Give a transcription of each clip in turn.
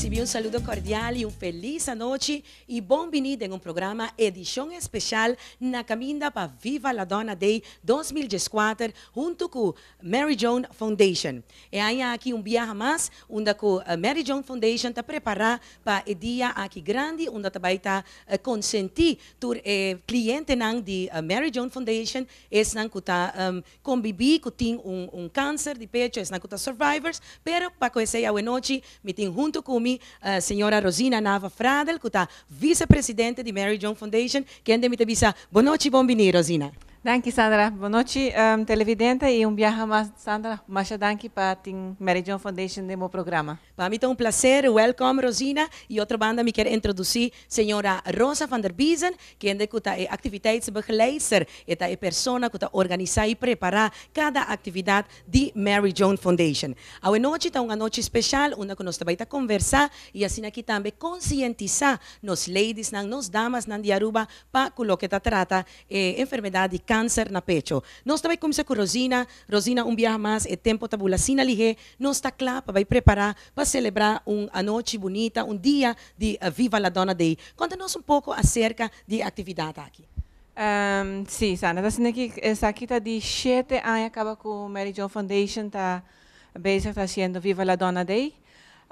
recibí un saludo cordial y un feliz anoche y bienvenido en un programa edición especial na caminda para Viva la Dona Day 2014 junto con Mary Joan Foundation. E hay aquí un viaje más donde eh, Mary Joan Foundation está preparada para el día aquí grande donde también está eh, consentir tu eh, cliente de Mary Joan Foundation es nan está um, conviví que tiene un, un cáncer de pecho, es nan está survivors, pero para que sea buena noche, me tiene junto conmigo mi uh, eh, signora Rosina Nava Fradel, che è vicepresidente di Mary Jones Foundation, che è andata a buon Bombini, Rosina. Gracias Sandra. buenas noches ehm, televidente, y e un um viaje más Sandra. Muchas gracias para la Mary John Foundation de mi programa. Para mí es un um placer, Welcome, Rosina. y e otra banda me quiere introducir señora Rosa van der Biesen, quien es eh, la activiteitsbegeleider, es persona que organiza y e prepara cada actividad de Mary John Foundation. A noche una una noche especial, una que vamos a conversa conversar así así también concientizar a nos ladies, nos damas, nos de Aruba, para lo que trata eh, enfermedad enfermidade câncer na pecho. Nós também começamos com Rosina. Rosina, um viaje mais, é tempo tabula sina lige. Nós está claro para preparar, para celebrar uma noite bonita, um dia de eh, Viva la Dona Day. Conta-nos um pouco acerca de atividade aqui. Um, ehm, sim, Sana. Tá aqui, essa aqui está de 7 anos, acaba com a Mary Jo Foundation, está bezig, está sendo Viva la Dona Day.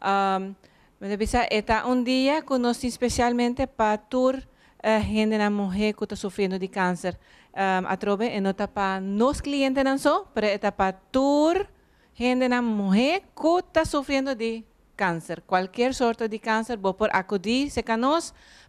Um, ehm, mas, está é, um dia que nós especialmente para tour Eh, gente la mujer que está sufriendo de cáncer, um, a través no otra para nos clientes não so, para é tour gente que está sufriendo de cáncer, cualquier sorte de cáncer, voy por acudir, se pa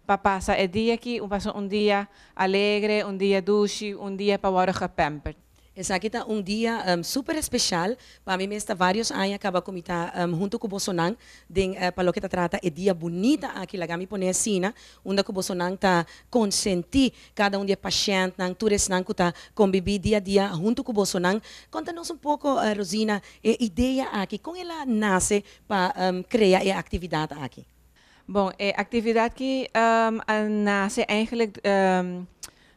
para pasar el día un paso un día alegre, un día dulce, un día para ahora pamper Essa aqui tá um dia um, super especial. Para mim, está vários anos acaba com tá, um, junto com o Bolsonaro, de, uh, eh, para o que tá trata é dia bonita aqui lá me põe assim, né? onde o Bolsonaro tá consentir cada um de é paciente, não tourist não que tá conviver dia a dia junto com o Bolsonaro. Conta-nos um pouco, uh, Rosina, a ideia aqui, como ela nasce para um, criar a atividade aqui. Bom, a é atividade que nasce eigenlijk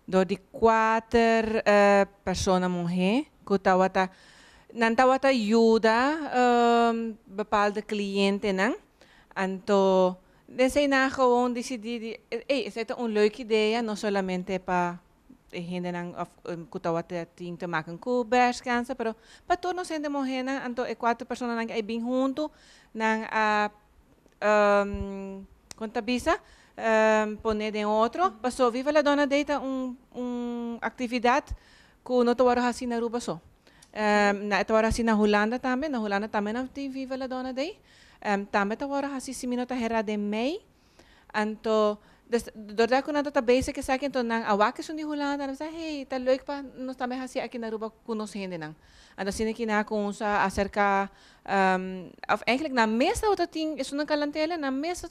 do di quater uh, persona mujer kutawata nantawata yuda um, bepaalde cliënten nang anto desay na gewoon decidí hey eh, eh, is dit 'n leuk idee no solamente pa gente nang of um, kutawata ting te maken kubers kansa pero pa todos gente mujer nang anto e quatro persona nang ai bin junto nang a uh, um, ehm, contabisa Ehm, poner en otro. Pasó Viva la Dona deita una actividad que ehm, este no así en Aruba. So. Um, na en Holanda también, en Holanda también ang viva la dona day. Ehm, también así si hera de May. Anto, de na que basic saquen, ni Holanda. hey, pa, nos también ruba que acerca, um, of eigenlijk mesa o kalantela, na mesa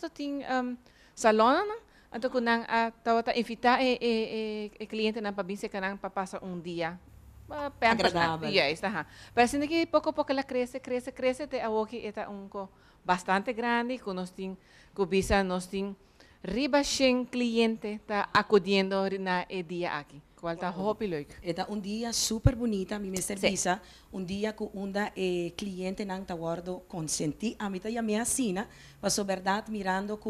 salón, ato kunang at ta invita e eh, e eh, e, eh, e kliyente nang pabinse kanang papasa un día. agradable yes aha pero sino que poco a poco la crece crece crece te awoki eta unko bastante grande con nos con cubisa nos ting, riba shen cliente ta acudiendo na e día aquí ¿Cuál está wow. hopi loik? Eta un día super bonita, mi me servisa, un día que unda eh, cliente nang wardo consenti. a mí ya me asina, paso verdad mirando que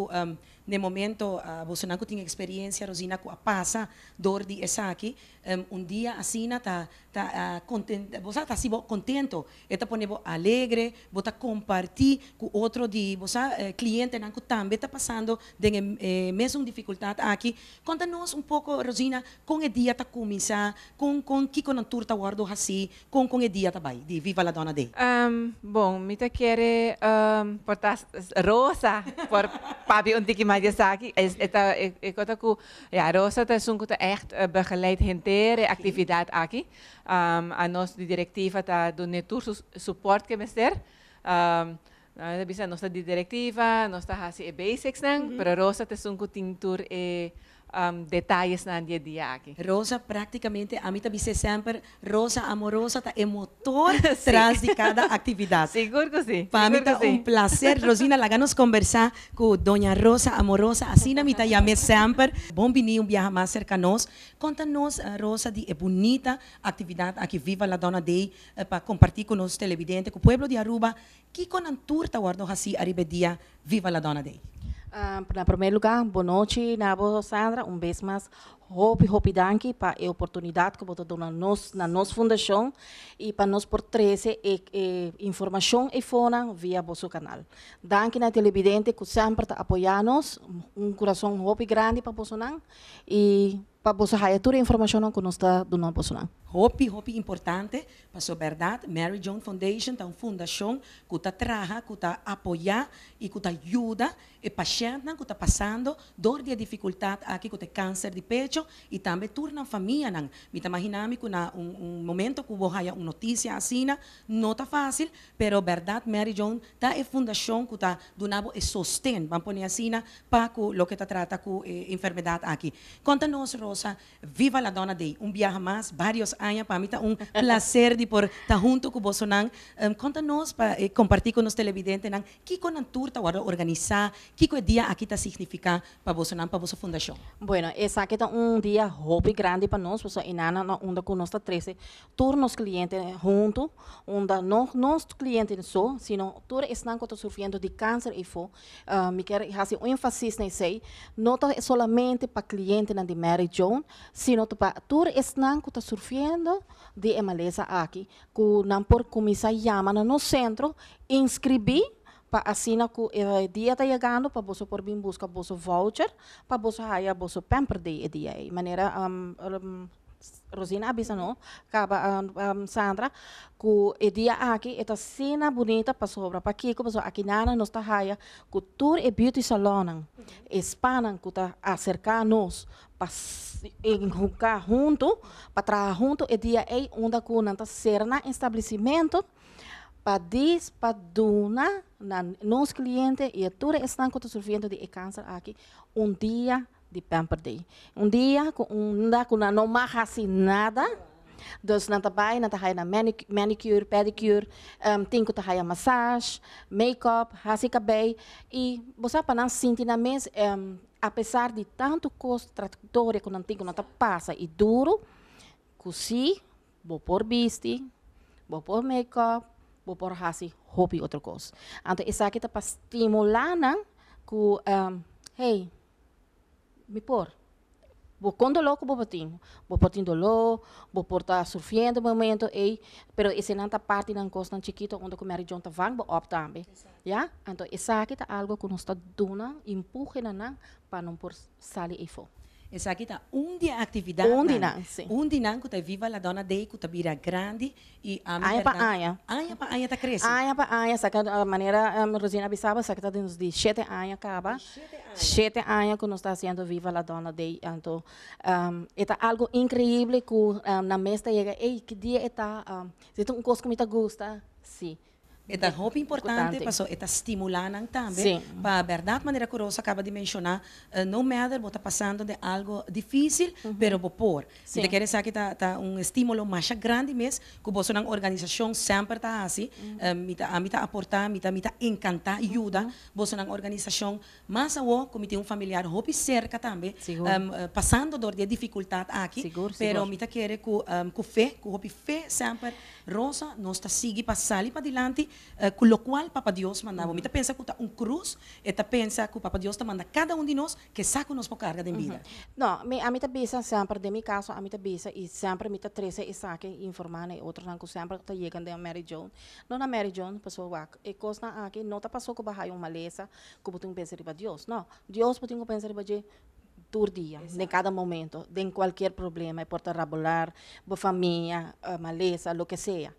de momento a Bolsonaro tinha experiência, Rosina passa, dor de esaki, um, um dia tá, tá, tá assim você tá uh, contente, você está assim contento, está ponendo alegre, você compartir com outro de você uh, cliente não também está passando de eh, mesmo dificuldade aqui. Conta-nos um pouco, Rosina, como o dia está começar, com com que conjuntura está guardo assim, com com o dia está bem, de Viva la Dona Day. Um, ehm, bom, me quero um, ehm, portar rosa por que mais Nagasaki is eta ekotaku eh, ja rosa ta sunkuta echt uh, begeleid hintere actividad aqui. Um, ehm, a nos directiva eh, ta do netur support que mester. Um, bisa nossa directiva, nossa hasi e basics nang, mm -hmm. pero rosa ta sunkutin tur eh, en el día a día. Rosa prácticamente, a mí também Rosa amorosa, tá motor atrás de cada actividad. Seguro que sí. Para mí es un placer. Rosina, ganos conversar con doña Rosa amorosa, Así, na mí me siempre. Bom vinir un viaje más cerca nós. Conta-nos, eh, Rosa, de eh, bonita actividad aquí Viva la Dona Day eh, para compartir con los televidentes, con el pueblo de Aruba, que con a turta así a arriba día, Viva la Dona Day. Um, ah, em primeiro lugar, boa noite, na Nabo Sandra, um vez mais, hope, hope danke para a oportunidade que você deu na nossa, na nossa fundação e para nós por 13 e, e, informação e fona via vosso canal. Danke na televidente que sempre está apoiando-nos, um coração hope grande para você e para a toda a informação que nós do não posso Hopi Hope, hope importante, para a verdade, Mary John Foundation é uma fundação que está trabalhando, que está apoiando e que está ajuda e pacientes que está passando dor de dificuldade aqui, que o câncer de peito e também turna a família. Eu Me imaginando que um, um momento que vou uma notícia assim, não está fácil, mas verdade, Mary John está uma fundação que está dando sustento, vamos pôr assim, para o que está tratando com a eh, enfermidade aqui. Conta-nos, Viva la dona de Un viaje más, varios años. Para mí está un placer de por estar junto con vos. Um, contanos, para eh, compartir con los televidentes, ¿qué con Antur organizar? ¿Qué el día aquí está significa para vos, para vuestra fundación? Bueno, es aquí un día hobby grande para nosotros. Pues, y Ana, con nosotros 13, turnos clientes juntos, onda no nuestros clientes solo, sino todos están sufriendo de cáncer y fo. Uh, ah, me quiero hacer un énfasis en eso, no solamente para clientes de Jo. região, sino para tur esnan que está surfiendo de emaleza aqui, que não por começar chama no centro, inscrevi para assim que o dia está chegando para você por vir buscar o voucher, para você haya o pamper de dia, maneira um, um, Rosina avisou, caba um, Sandra, que o dia aqui está cena bonita para sobra para aqui, como aqui nana nos está raia, que tour e beauty salon, uhum. espanan, que está acercar nos para enrucar junto, para trabalhar junto, o dia é onde que não está ser um estabelecimento, para diz, para dona, nos clientes e tour estão com o de câncer aqui, um dia de pamperdi. Um dia, uma kuna não marrasi nada, dos na tabay na tahay na manicure, pedicure, um, tinko tahay a massage, make-up, hasi cabei e você para não sentir na mesa, um, apesar de tanto custo tradutório que não tinko na passa e duro, cosi, vou por vesti, vou por make-up, vou por hasi hobby outro coisa. Então, isso aqui está para estimular, não, que, um, hey, me pôr. Vou quando louco vou bobotinho. Vou portindo louco, vou portar surfiando o momento, ei, pero esse não parte não costa chiquito, onde o Mary John tá vang, vou opta também. Yeah? Então, isso aqui é algo que nós está dando, empurra na para não por sal e fogo. Esakita, undi tá actividad. Undi nan, sí. Undi que kuta tá viva la dona de dei kuta tá vira grande e a Aia para aia. Aia para aia ta cresce. Aia para aia, saca a maneira um, Rosina Bissaba, saca tá nos de sete aia acaba. Sete aia que nos está haciendo viva la dona de anto um, está algo increíble que um, na mesa chega, ei, que dia está, é um, se tu um cosco me gusta, sim. Sí. Esta roupa importante, passou, esta estimulando também. Sim. Para verdade, maneira curosa acaba de mencionar, uh, me matter, você está passando de algo difícil, uhum. pero vou pôr. Se você quer dizer que está tá um estímulo mais grande mesmo, que você organização sempre está assim, uhum. uh, me está aportar, me está encantar, ajuda. Uhum. Você uma organização, mais eu, como tem um familiar, roupa cerca também, um, uh, eh, passando dor de dificuldade aqui, seguro, pero seguro. me está querer com, um, com fé, com roupa fé sempre Rosa, nós está seguindo para sair para adiante, uh, eh, com o qual Papa Deus mandava. Uhum. Está pensa que está um cruz, está pensa que o Papa Deus está mandando cada um de nós que saca nos por carga de vida. Uhum. Não, me, a mim está sempre, de meu caso, a mim está e sempre me está trece e saque informar, e outro não sempre está chegando a Mary Jones. Não na Mary Jones passou oh, a e eh, coisa aqui, não está passou que barrai uma maleza, que botou um pensar para Deus. Não, Deus botou um pensar para todo dia, em cada momento, em qualquer problema, porta rabular, família, eh, maleza, o que seja.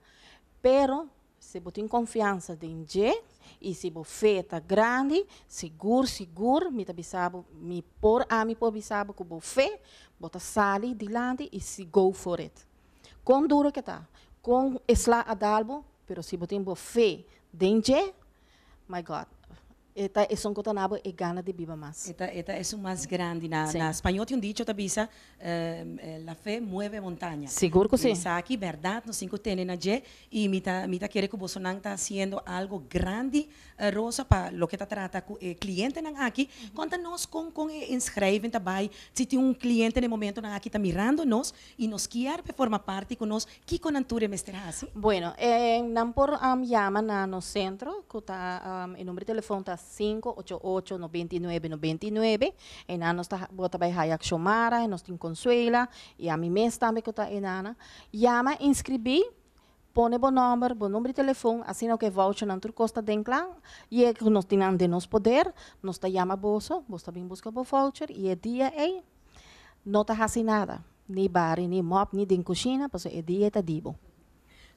Pero, se você tem confiança em Deus, e se você está grande, seguro, seguro, me tá bisabo, me por a me por bisabo com você, bota sali de lande e se go for it. Com duro que está, com esla adalbo, pero se você tem de em denje, my God, es un cotanabo y gana de biba más. es un es más grande. En español tiene un dicho, eh, eh, la fe mueve montaña. Seguro que sí. aquí, verdad, no cinco tienen allí. Y mita, mita quiere que Bolsonaro está haciendo algo grande, eh, Rosa, para lo que está trata el cliente aquí. Cuéntanos con, con Si tiene un cliente en el momento nan aquí está mirándonos y nos quiere pues, formar parte con nos, ¿qué con Anture Mester Bueno, en Bueno, llaman a nos centro, que el número de teléfono está 588 99 99 enana está bota by hayak shomara nos ostin consuela y a mi mes también que está enana llama inscribí pone buen nombre, buen número de teléfono así no que voucher en tua costa de enclan, y es que nos tienen de nos poder, Nos está llama bolso, vos también busca o voucher, y el día no No te hace nada, ni bar, ni mop, Ni de cocina, pues el día está vivo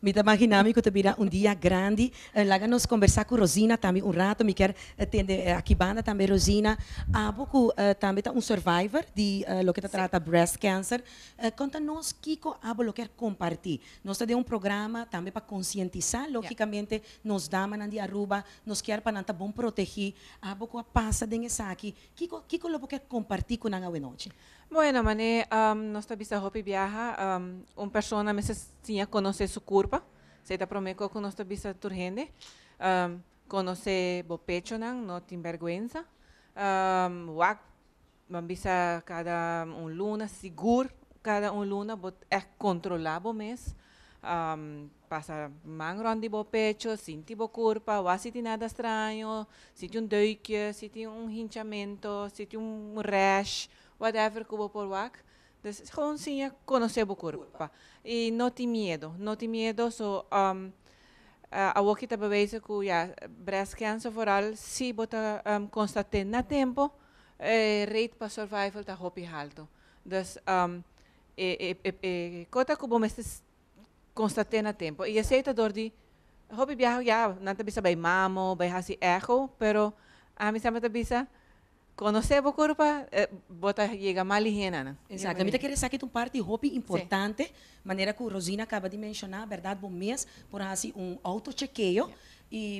Mita Maginami, Cutubira, um dia grande. Eh, Lá nos conversar com Rosina também um rato. Me quer atender eh, aqui banda também, Rosina. Há eh, pouco também está um survivor de lo que trata breast cancer. Conta-nos, Kiko, há lo quer compartilhar. Nós temos um programa também para conscientizar, logicamente, nos damas de arruba, nos quer para nanta bom proteger. Há pouco a passa de aqui. Kiko, Kiko lo quer compartilhar com a noite. Bueno, mané, um, nossa bisa hopi viaja, um, uma pessoa me tinha conhecer sua curva, se tá promeco com nossa bisa turgende, um, conhecer o pecho não tem vergonha, um, wak, bisa cada um luna, seguro, cada um luna, bot é controlado bo mês, um, passa mangro grande bo pecho, sinti bo curva, wa se nada estranho, se um doique, se um hinchamento, se um rash, whatever que vou por wak. entonces gewoon sim je conhecer o corpo. E não tem medo, não tem so um, uh, a woki ta bewezen ku ja, breast cancer vooral, si bota um, constate na tempo, eh, rate para survival ta hopi alto, entonces um, e, eh, e, eh, e, eh, kota cubo bom estes constate na tempo. Y aceita dor di, hopi biaho ja, nanta bisa bay mamo, bay si echo, pero a mi me ta bisa, Conocer Bocorpa, cuerpo eh, bota llega mal higiene, Exacto, También quiero decir que um parte de hobby importante, manera manera que Rosina acaba de mencionar, ¿verdad? bom mês, por assim, un auto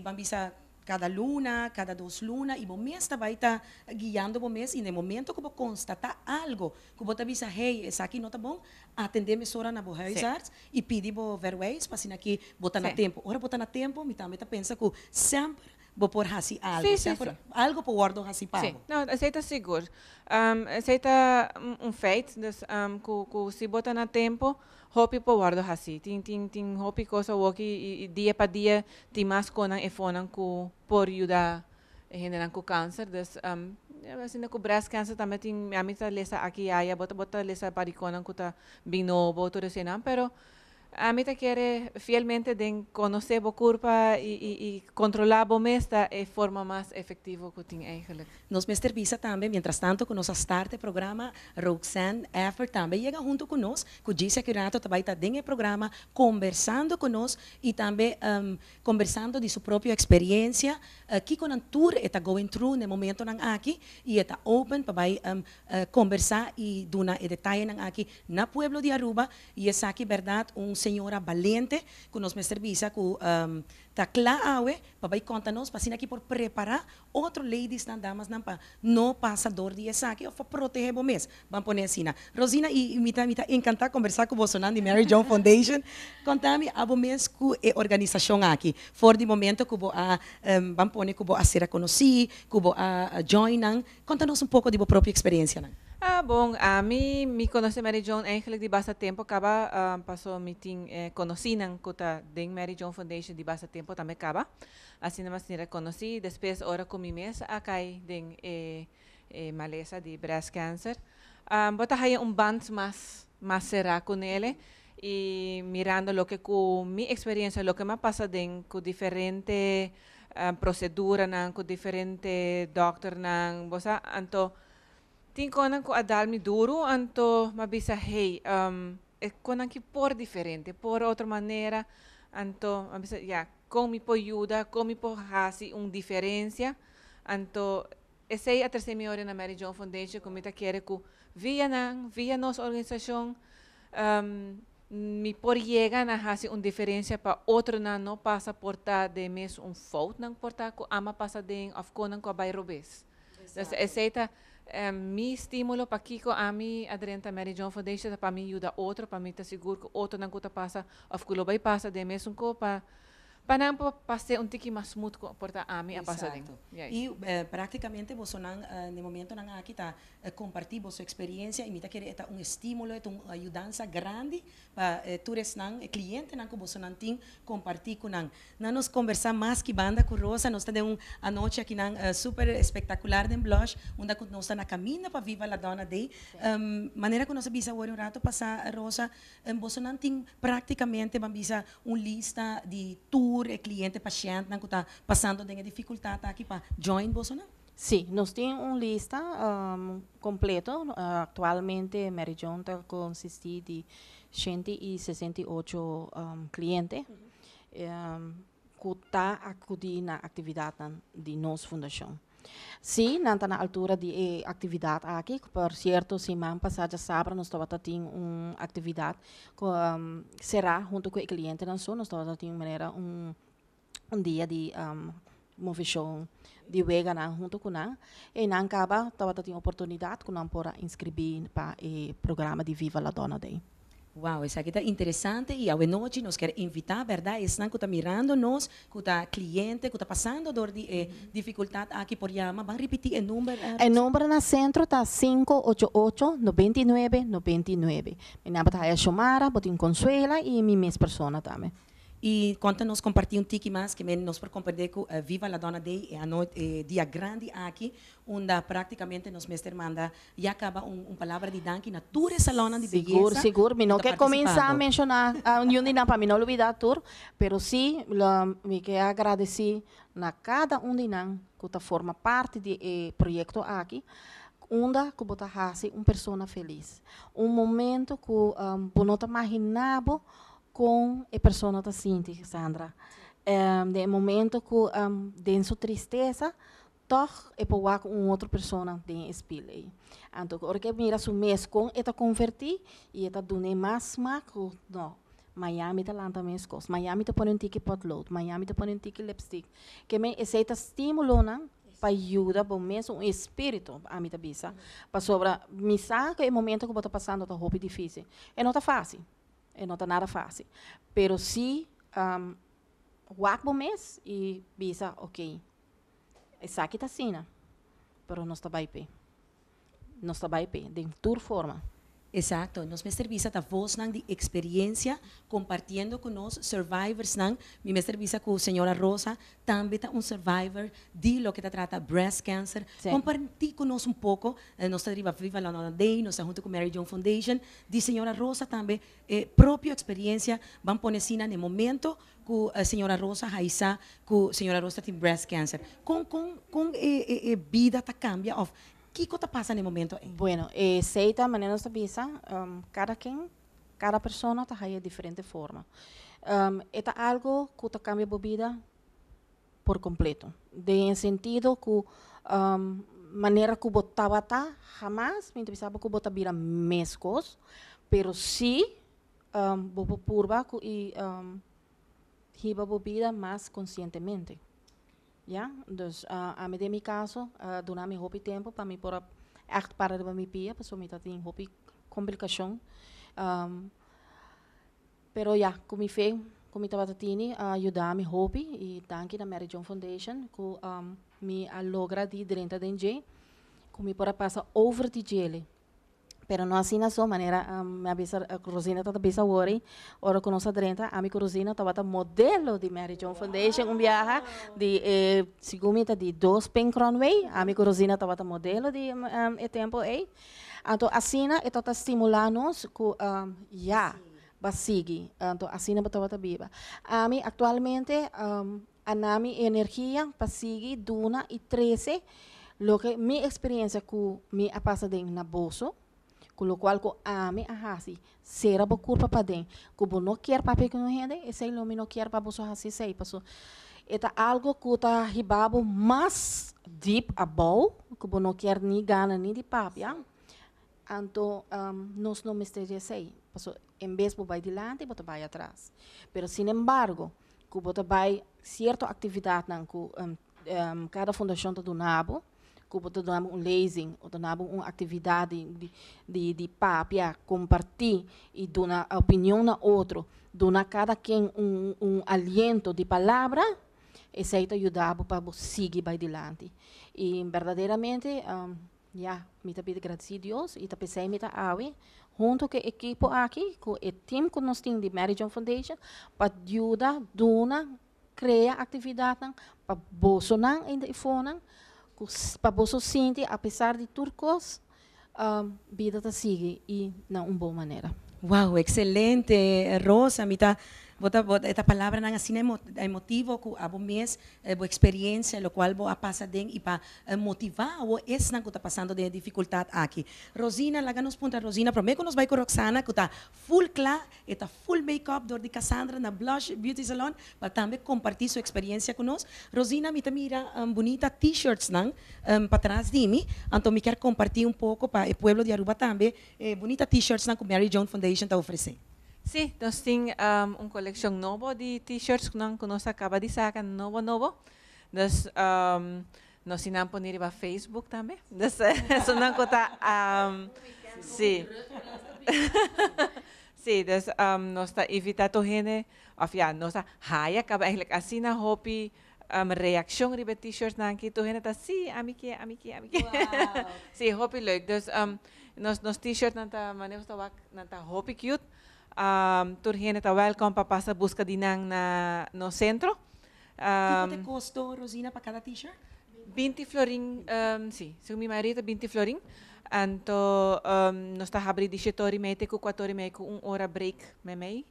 vamos a ver cada luna, cada dos lunas, y bom mês va vai estar guiando bom y en no momento que vou constatar algo, que te avisa, hey, isso aqui não está bom, atender minha na boa arts e pedir boa verways, para assim aqui, botar na tempo. Ora, botar na tempo, me também está pensa que siempre, vou pôr assim algo. Sim, sim, por, sim. Algo para guardar assim pago. Sim, não, aceita seguro. Um, aceita um feito, um, que, se bota na tempo, hopi para guardar assim. Tem, tem, tem hopi coisa o que dia para dia tem mais conan e fonan que por ajudar eh, a gente com câncer. Des, um, que o breast cancer também tem, a mim lesa aqui e aí, bota, bota lesa para conan que está bem novo, tudo assim, não, pero... a mí te quiere fielmente de conocer bo culpa y, y, y controlar bo mesta forma más efectiva que tiene Nos Mr. también, mientras tanto, con nuestra start programa, Roxanne Effort también llega junto con nos, que dice que Renato está en el programa conversando con nos y también um, conversando de su propia experiencia, aquí con antur tour está going through en el momento aquí y está open para um, eh, conversar y dar detalles aquí aquí el pueblo de Aruba y es aquí, ¿verdad? Un senhora valente que nos me serviça com um, tá clave papai conta nos para aqui por preparar outro ladies na damas não para não dor de essa aqui eu proteger o mês vamos pôr assim Rosina e me tá me tá encantar conversar com o Bolsonaro e Mary John Foundation contar-me a o mês que eh, a organização aqui for de momento que vou a um, vamos pôr que vou a ser a conhecer que vou a, a conta-nos um pouco de sua própria experiência Ah, bom, a mi conoce Mary John Angel di basta tempo acaba um, ah, meeting eh, Mary John Foundation di basta tempo también, acaba, Así nada más ni reconocí, después ahora con mi mesa acá ding eh, eh, maleza de breast cancer. Um, hay un band más más será con él eh, y mirando lo que con mi experiencia, lo que me pasa con diferente ah, proceduras, con diferente doctor nan, pues, Tinkonan ko adal mi duro anto mabisa hey um e konan ki por diferente por outra maneira anto mabisa ya yeah, com mi po ayuda com mi po hasi un diferencia anto esse a terceira minha hora na Mary John Foundation como ita quer que via nan via nos organização um, mi por llega na hasi un diferencia pa outro na no passa portar de mes un fault nan portar ko ama passa den of konan ko bairobes. Exactly. Essa é mi stímulo pa kiko ami adrenta meri John Foundation pa mi ayuda outro para mi ta seguro que outro não passa of kulo bay passa de mesmo copa pa para que pase un tiki más smooth ko porta ami a pasar Y eh, prácticamente vos en el eh, momento nang eh, su experiencia y mita que un estímulo, una una ayudanza grande para uh, los nang cliente nang ko vos compartir con nos conversa más que banda con Rosa, nos de un anoche aquí nang super espectacular de blush, unda con nos na camina para viva la dona day. Em, manera que nos avisa un rato Rosa, um, prácticamente sonan ting prácticamente un lista de tour e cliente, paciente, che sta passando tem difficoltà, sta qui para join Bolsonaro? Sim, noi abbiamo una lista um, completa. Uh, atualmente, Mary Junta consiste di 168 um, clientes uh -huh. um, que estão tá acudindo na atividade de Sim, nanta na altura de eh, atividade per certo, sim, man passada sabra, nós estava a ter uma atividade que um, será junto com o cliente, não só, nós estava a ter uma maneira, um, dia di um, movie show de junto com nós e non acaba, estava a ter oportunidade que não pode inscrever para o Viva la Donna Day. Wow, esa que está interesante y a nos quiere invitar, ¿verdad? Están que está mirando que está cliente, que está pasando por eh, aquí por llama. repetir el número? El número el centro está 588-99-99. nombre es Shomara, Botin Consuela y mi misma persona también. E conta nos compartilha um tique mais, que nos para compreender que uh, Viva la Dona Day é a noite, é, dia grande aqui, onde praticamente nos mestre manda já acaba um, um palavra de danke na tua salona de beleza. Seguro, seguro. Me não quer começar a mencionar a União de para mim não olvidar tudo, mas sim, me quer agradecer na cada um de nós que forma parte do eh, projeto aqui onda que botar uma pessoa feliz. Um momento que um, não imaginava com a pessoa da sente, Sandra. Um, de momento que um, dentro tristeza, toch é com um outro pessoa de espelho. Então, porque mira su mês com eta converti e eta dune mais macro, não. Miami te lanta minhas coisas. Miami te põe um tique pot Miami te põe um tique lipstick. Que me aceita estímulo, não? para ajuda bom mês um espírito a minha visa para sobre missar que é momento que eu estou passando tá roupa difícil é não está fácil eh, não está nada fácil. Pero sí, um, mês e visa, ok, esa aquí está assim, pero não está bem. não está bem, de toda forma. Exacto, nos me serviço da voz de compartiendo con nosotros, survivors nan, mi me serviza con señora Rosa, también un survivor de lo que ta trata breast cancer. Sí. con conosco un poco, eh, nos deriva Viva la Nona Day, nós junto con Mary John Foundation, de señora Rosa también eh, experiencia, van a poner sina el momento con eh, señora Rosa Jaisa, con señora Rosa tiene breast cancer. ¿cómo la con eh, eh, vida ta cambia of ¿Qué cosa pasa en el momento? Bueno, eh, seita manera de visa, um, cada quien, cada persona está de diferente forma. Um, algo que te cambia a vida por completo. De sentido que um, manera maneira que botava jamás me interesaba que botava vira mescos, pero sí um, bobo purba que um, la bebida más conscientemente. Ja? Dus aan mijn demi caso, uh, mijn hobby tempo, para mi por echt para de mi pia, para ah, mi tatin hobby complicação. Um, pero ja, com mi fe, com mi tabatatini, uh, ah, ajudar mi hobby e danke da Mary John Foundation, com um, mi a ah, logra di drenta denje, com mi pora passa over di jelly pero no así na so manera me avisa a eh, Rosina tata bisa worry ora con nossa drenta a mi Rosina tata modelo di Mary John Foundation un viaja di eh, sigumita di dos pen Cronway a mi Rosina tata modelo di um, e tempo e anto asina e tata stimulanos ku um, ya yeah, basigi anto asina tata biba a mi actualmente um, anami energia pasigi duna e 13 lo que mi experiencia ku mi apasa de na bolso com o qual co ame a hasi será bo curva para dentro, como não quer papel que não rende esse nome não quer para você hasi sei É algo que está ribabo mais deep abou como não quer nem ganhar nem de papo então nós não mistério sei passou em vez de ir adiante você vai atrás Mas, sin embargo como você vai certa atividade na cada fundação do nabo desculpa, dar um lazing, ou tornamos uma atividade de, de, de papia, compartilhar e dar a opinião na outro, dar a cada quem um, um aliento de palavra, isso aí te tá ajudava para seguir para adelante. E verdadeiramente, um, já, me também tá agradecer a Deus e também tá sei me aue, junto com a equipe aqui, com o time que nós temos de Mary Foundation, para ajudar, donar, criar atividade para bolsonar e fora você Sinti, apesar de turcos, a vida segue e não uma boa maneira. Uau, wow, excelente, Rosa. Me está esta palabra es assim é motivo que eh, experiencia, lo cual va a pasar den y para eh, motivar o es que está pasando de dificultad aquí Rosina, la nos punta Rosina, prometo nos vai con Roxana, que está full clá, está full make-up de Cassandra na Blush Beauty Salon, para también compartir su experiencia con nosotros. Rosina, mi te mira em, bonita t-shirts em, para atrás de mí, entonces me quer compartir un poco para el pueblo de Aruba también, eh, bonita t-shirts nan que Mary Jones Foundation está ofrece. Sí, nos tiene um, una colección nueva de t-shirts que nos acaba de sacar, nuevo, nuevo. Nos, um, nos tienen poner en Facebook también. Nos, eso no está... Um, sí. sí, dus um, nos está evitando gente, of ja, nos está acaba eigenlijk así na hobby, um, reacción ribe t-shirts na aquí, gente está, sí, amiki, amiki, amiki. Wow. sí, hobby like. Entonces, um, nos, nos t-shirt na ta, maneus ta wak, na hobby cute. um, Turgene Tawalcom papasa busca dinang na no centro. Um, ¿Qué te costó, Rosina, para cada t-shirt? 20 florin, um, sí, según mi marido, 20 florin. Anto, um, nos está abri 18 e meia, 4 e meia, 1 hora break, me meia.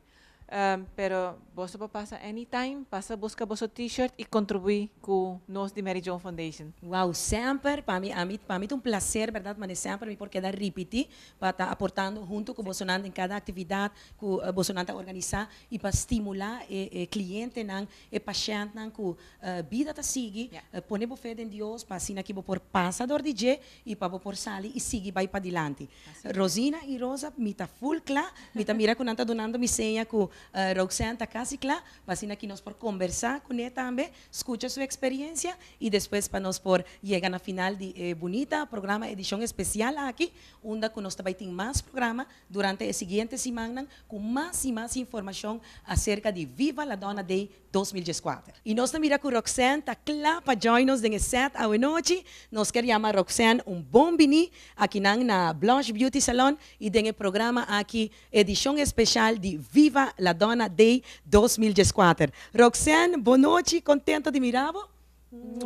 Um, pero você pode passar anytime, passa buscar seu t-shirt e contribuir com nós de Mary John Foundation. Wow, sempre, para mim, mim, para mim é um prazer, verdade, mas sempre me porque dar repetir, para estar aportando junto com o Bolsonaro em cada atividade eh, que o Bolsonaro organizar e para estimular o eh, eh, cliente, nan, o paciente, nan, que a vida está seguir, yeah. uh, pôr fé em Deus, para assim aqui por passador DJ e para por sali e seguir vai para adiante. Rosina e Rosa, me está full clá me está mira que não donando minha senha com uh, Roxanne Takasikla vacina nos nos por conversar con ella también escucha su experiencia y después para nos por llegan a final de eh, bonita programa edición especial aquí, unda con nós también más programa durante el siguientes semana con más y más información acerca de Viva la Dona Day 2014. Y nos mira con Roxanne, tá para join-nos el set à Nos Nós queremos Roxanne buen día aquí en na Blanche Beauty Salon y en el programa aquí, edición especial de Viva la Dona Day 2014. Roxanne, buenas noches, contenta de miravo.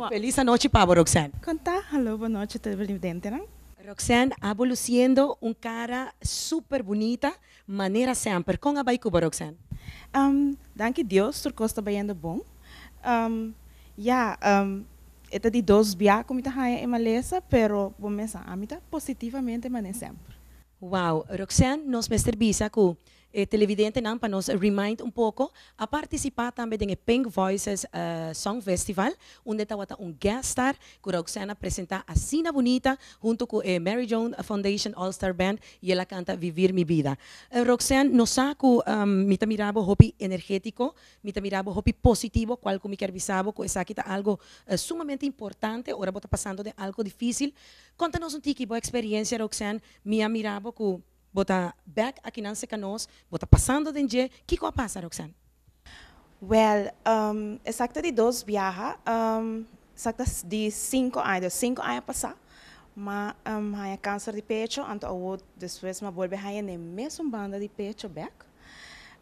Feliz Roxane. pablo Roxanne. Conta, noche te Roxanne abo luciendo un cara super bonita, maneira sempre. Como a Baikuba, Roxanne? Um, danke Deus, tur kosta bayendo bom. Um, ja, yeah, um, eta di dos bia comita haia emalesa, pero bom mesa amita positivamente manen sempre. Wow, Roxanne, nos me servisa ku eh, televidente Nampa nos remind un poco a participar también el Pink Voices eh, Song Festival, donde está un guest star que Roxana presenta a Bonita junto con eh, Mary Jones Foundation All Star Band y ella canta Vivir Mi Vida. Eh, Roxana nos saco um, mita hobby energético, mi mirabo hobby positivo, cual como que que algo sumamente importante, ora está pasando de algo difícil. cuéntanos un poco tiki experiencia, Roxana, mi mirabo bota back aqui não seca nós, bota passando de dia, que coisa passa, Roxane? Well, um, exacta é de dois viaja, um, exacta de cinco anos, cinco anos passar, mas um, há câncer de pecho, então depois me volve a nem mesmo banda de pecho back.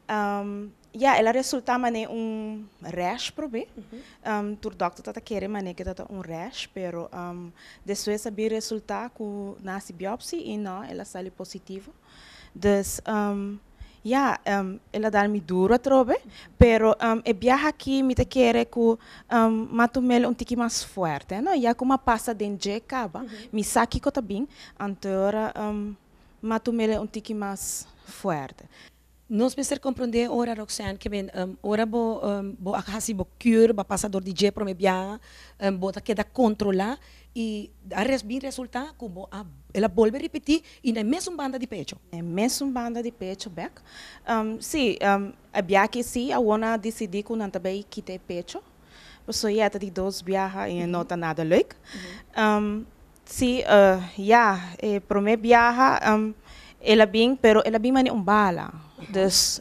Um, ja, ela resulta mane um rash probe. Um, tur doctor tata querer mane que tata um rash, pero um, depois saber resultar com nasce biopsia e não, ela sai positivo. Dus um, ja, um, ela dar me duro trobe, pero um, e viaja aqui me te quere ku um, matumel um tiki mais forte, não? Ja, como passa dentro caba, uhum. me saki kota bem, antora um, matumel um tiki mais forte. me ser comprender ora, Roxane, que ben um, ora bo, um, bo a casa bo cure, bo passador de dia para bia, um, bo ta queda controlar e a res bem resultar como a ela volve repetir e na mesma banda de pecho. Na un banda de pecho, back. Um, si sí, um, a bia que si a ona decidi que não também kite pecho. So ja, dat die doos en nota nada leuk. Um, uh, eh, ya para mim um ela bem, pero ela bem mani un bala. Dus,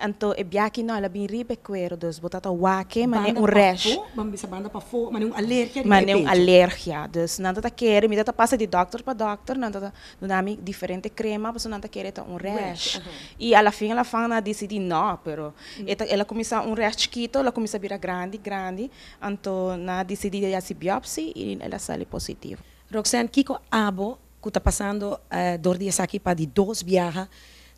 en to e biaki no ala bin ribe quero, dus botata wake, mani un rash. Bambi sa banda pa fo, mani un allergia. Mani un allergia. Dus nanta ta kere, mi data pasa di doctor pa doctor, nanta ta dunami diferente crema, pa nanta kere ta un rash. Uh -huh. fin alla fine la fana di no, pero E ta, ela un rash chiquito, la começa a virar grande, grande, anto na decidi di si biopsi e ela sale positivo. Roxanne, Kiko Abo, ku ta pasando uh, eh, dor di esaki para di dos viaja,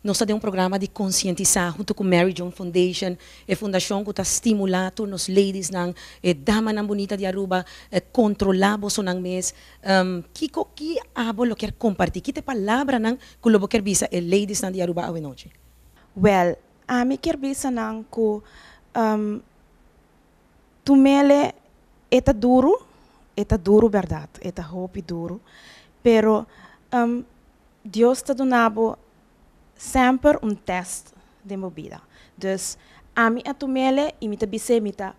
Nós temos um programa de conscientizar junto com Mary John Foundation, a eh, fundação que está estimulando as ladies, nang, a eh, dama na bonita de Aruba, a eh, controlar o nang mês. Um, que que abo lo quer compartilhar? Que te palavra nang que lo quer dizer, a ladies de Aruba hoje noite? Well, a mim quer bisa nang ku um, mele é duro, é duro verdade, é hope duro, pero um, Deus está donando Sempre um teste de movida. Então, a minha tomele e minha bicê, minha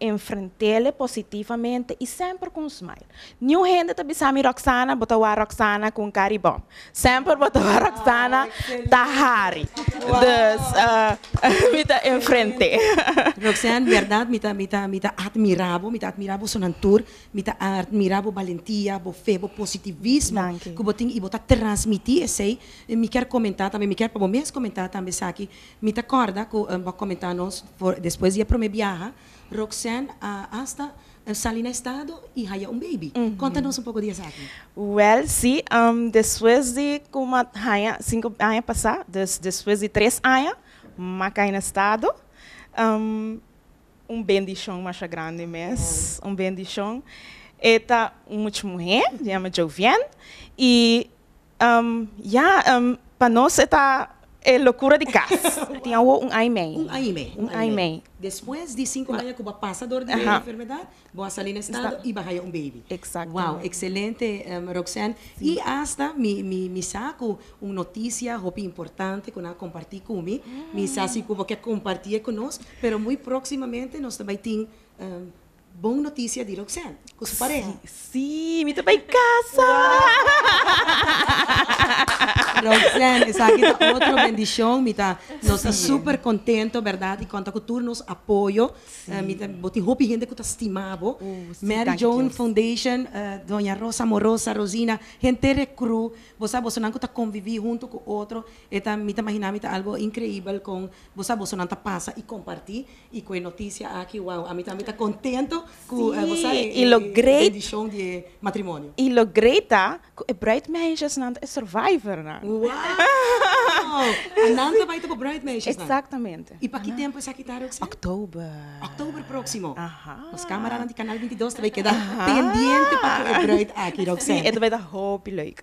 enfrentá lhe positivamente e sempre com um smile. Nenhum renda tá bisami Roxana, botou a Roxana com caribom. Sempre botou a Roxana ah, da Hari. Dus, ah, me tá enfrente. Roxana, verdade, me tá, me me tá admirabo, me tá admirabo seu tour, me tá admirabo valentia, bo fé, bo positivismo Danke. e botar transmitir esse. Me quer comentar também, me quer para mesmo eh, comentar também, sabe? Me acorda, vou comentar depois depois ia para me viajar. Roxanne a Asta, eh, Salina Estado e Haya um Baby. Uhum. Conta-nos um pouco disso aqui. Well, sim, um, depois de como Haya, cinco anos passar, des, depois de três anos, Macaína Estado, um, um bendição mais grande mesmo, oh. um bendição. Eta muita mulher, chama Jovian, e um, yeah, um, para nós está eh, locura de casa. Tinha un Aime. Un Aime. Un Aime. Después de Um años de cinco anos, voy a salir de uh -huh. enfermidade, boa estado e barraia un baby. Exacto. Wow, excelente, um, Roxanne. hasta me, me, me saco uma notícia, importante, que compartí conmigo. com me. Me ah. saco que compartia pero muy próximamente nos va a temos. Um, Buena noticia de Roxanne, Con su pareja. ¡Sí! me também em casa. Roxanne, essa aqui otra bendición bendição, me estamos super contento, verdad. Y quanto a turnos, nos apoio, sí. uh, eh, me gente que te estimado. Uh, Mary Joan Foundation, eh, Doña Rosa Morosa, Rosina, gente de Cruz, você sabe, você não junto con otro, e tá, me imagino algo increíble Con... você sabe, você y tá Y e noticia aquí ah, com a wow, a mim también me contento Eh, sí, y é great de matrimonio. Y lo great da, bruidmeisjes nanta is survivor na. Wow. Nanta vai to bruidmeisjes. Exatamente. E para que tempo essa ah, guitarra que Outubro Outubro eh. próximo. Os camaradas do canal 22 vai quedar pendente para o bruid aqui, E Het vai dar Hope leuk.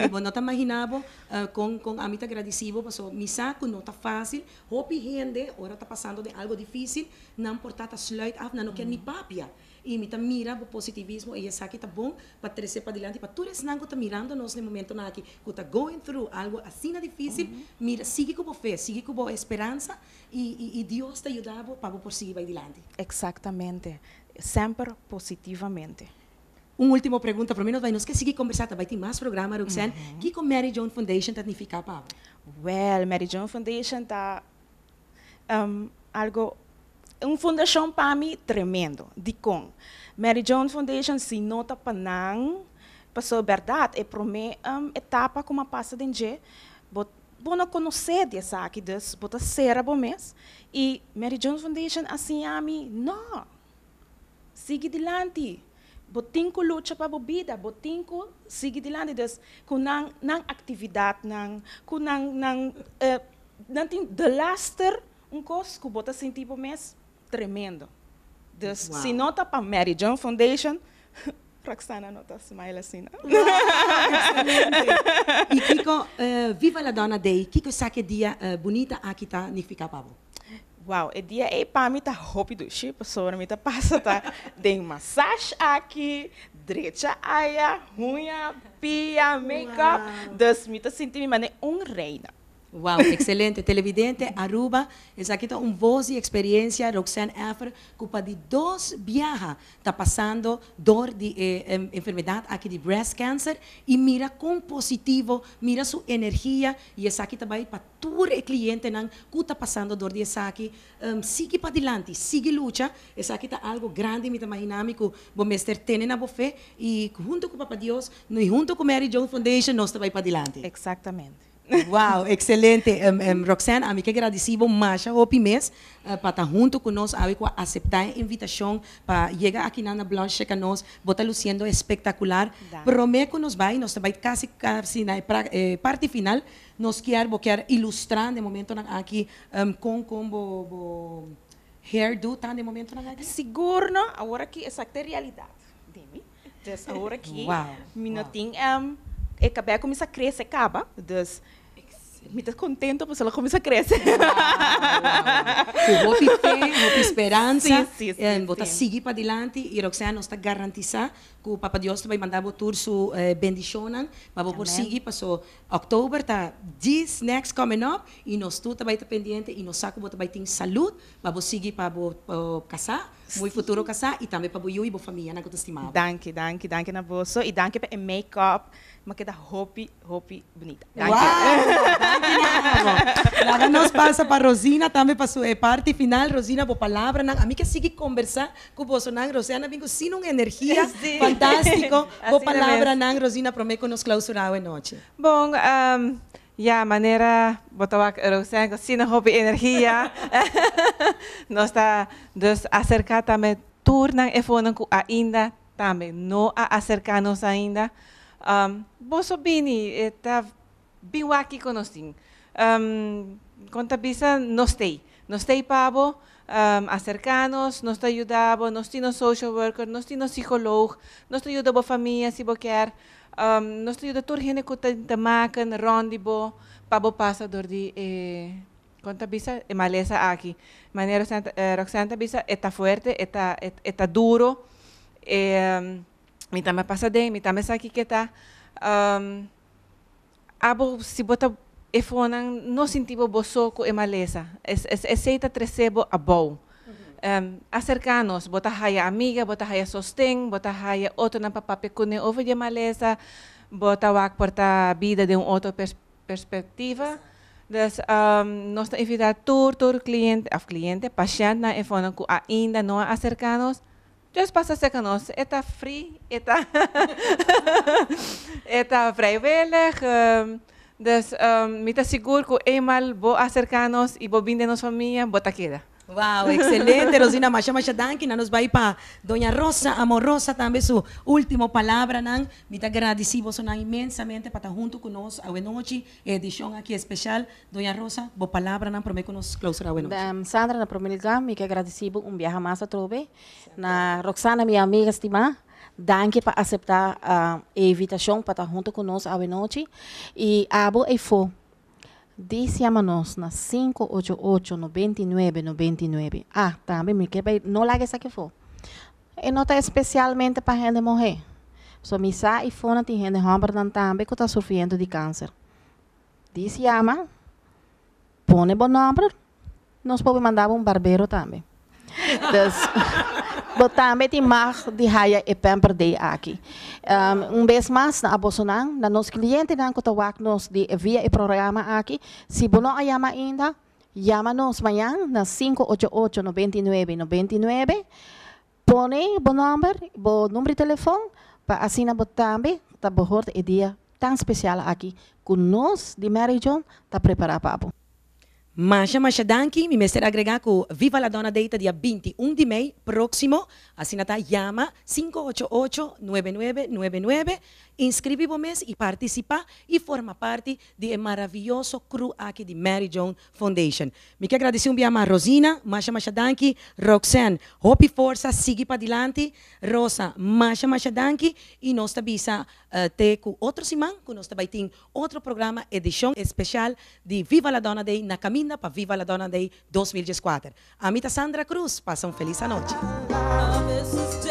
No pues, no te imaginabas, pues, eh, con con com a mita agradecido, pasó pues, mi está fácil, hopi gente, ahora está pasando de algo difícil, no não portar a sluit no quiere quer ni mm. papia. Y me mira el positivismo, ella sabe que está bon para crecer para adelante, para todos los que están mirando en este momento nada aquí, que está going through algo así na difícil, mm. mira, sigue como fe, sigue como esperanza, y Dios te ayudará para por seguir adelante. Exactamente, siempre positivamente. Uma última pergunta para mim, nós vamos seguir conversando. vai ter mais programa, Roxane? Uhum. Que com Mary John Foundation está significar, Pablo? Well, Mary John Foundation está um, algo, uma fundação para mim tremendo, de com. Mary John Foundation se nota para não, ser verdade, é para mim uma etapa como a passa de bona conhecer dessa aqui, vou bota será bom mês. E Mary John Foundation assim a mim, não, siga adiante para a pa bobida, botinho sige dilandi des kunang nang aktividad com não, nang uh, eh, tem the laster um cosco bota assim tipo mês tremendo. Des wow. se nota para Mary John Foundation Roxana nota smile assim. Não? e Kiko, uh, viva a dona Day. Kiko sabe que dia uh, eh, bonita aqui tá nifica pavo. Uau, e dia e pá mi tá hopi do shi, pastora mi tá passa ta den massage aqui, drecha aia, unha, pia, make-up. Wow. me tá sentindo, sinti mi um reino. Wow, excelente. Televidente, Aruba, exacto, un voz de experiencia, Roxanne Affer, culpa de dos viajes está pasando dor de eh, em, enfermedad, aquí de breast cancer y mira con positivo, mira su energía, y esa aquí está para todo los cliente que está pasando dor de esa aquí. sigue para adelante, sigue lucha, esa aquí está algo grande, me dinámico, que Vos mestre en la fe, y junto con Papa Dios, y junto con Mary Joan Foundation, nos ir para adelante. Exactamente. ¡Wow! excelente. Um, em, um, em, Roxane, a mí que agradecimos mucho o PIMES eh, para estar junto nosotros a aceptar la invitación para aquí en Ana Blanche que nosotros, bota luciendo espectacular. Prometo que nos vai, nos va casi casi na eh, parte final, nos quer, ilustrar de momento aquí em, con bo como hairdo, tá de momento Seguro, ahora Seguro, agora aqui, realidad. Dime. Entonces, ahora aquí. wow, minuto wow. um, acabei com crecer. acaba, me estás contento, pues ela começa a crescer. Uau, uau. Eu vou ter fé, vou ter esperança, sim, eh, sim, sim, vou ter seguir para adiante e Roxana nos está garantizar que o Papa Deus vai mandar botar sua eh, bendição, mas vou por seguir para so, outubro, tá this next coming up e nós tudo vai estar pendente e nós saco vai ter saúde, mas vou seguir para casar, muito futuro casar e também para eu e minha família, na que eu estimava. Danke, danke, danke na bolsa e danke para make-up. maqueta hopi, hopi, bonita. Wow. Nada nos pasa para Rosina, también para su eh, parte final. Rosina, por palabra, a mí que sigue conversar con vosotros, Rosina, vengo sin una energía fantástico. por palabra, Rosina, prometo que nos clausurado en noche. Bueno, ya, manera manera, botawak Rosina, sin hopi energía, nos está, acercando acercata me turnan e ainda, también no acercarnos ainda. Um, Boso bini, eta biwaki konostin. Um, stay, no stay pavo, um, acercanos, nos te ayudaba, nos tino social worker, nos tino psicólogo, nos te ayudaba familia, si boquear, um, nos te ayuda turgene maken, rondibo, pabo pasa dordi, eh, conta bisa, e eh, maleza aquí. Manera eh, Roxana bisa, está fuerte, está, está duro, eh, um, mitä mä pasadei, mitä mä saki kita. Um, abo si bota e fonan no sintibo bosoco e maleza. Es es aceita trecebo abou. Uhum. Um, acercanos, bota haya amiga, bota haya sostén, bota haya outro na papape cune ovo de maleza, bota wak porta vida de um outro pers perspectiva. Dus um, nós temos que tour, tour cliente, af cliente, paciente na e fonan ku ainda não acercanos. Deus passa seca nós. Está é frio, está. É está é vrijwillig. Um, dus, um, mita tá seguro que eenmaal acercar nos e de nossa família, bo taquera. Wow, excelente, Rosina muchas, Masha nos va a ir para Doña Rosa, amorosa, también su última palabra, Nan. Mita agradecido son inmensamente para estar junto con nosotros a noche, edición aquí especial. Doña Rosa, vos palabra, Nan, prometo que nos clausura a um, Sandra, na promelga, que un viaje más a Trove, Na Roxana, mi amiga estimada. Danke para aceptar a ah, invitación para estar junto con nosotros a noche. Y abo e fo. Dice nos na 588 99 99. Ah, também tá, me não largue essa que for. E nota tá especialmente para gente morrer. So, misa e fona tem gente romperdan também tá que está sofrendo de câncer. Dice llama, põe bom nome nós podemos mandar um barbeiro também. Então, Botar de mar de raia e perder aqui. Um vez mais, na Abosunan, na nossa cliente, na nós nos via e programa aqui. Se você não ama ainda, llama nos amanhã na 588 99 Põe o número, o número de telefone, para assinar também, para o tá é dia tão especial aqui. Conos de Mary John, está preparado para Masha Masha Danki, mi mestre agrega ku Viva la Dona Data dia 21 de mei próximo. Assinata llama 588-9999. Inscribe mes e participa e forma parte de maravilhoso crew aqui de Mary Joan Foundation. Mi que agradecer um biama Rosina, Masha Masha Danki, Roxanne, Hope Força, siga para adiante, Rosa, Masha Masha Danki e nossa bisa uh, eh, ter com outro Simão, que nós também outro programa, edição especial de Viva la Dona Day, na caminha para Viva la Dona Day 2014. Amita Sandra Cruz, passa um feliz noite.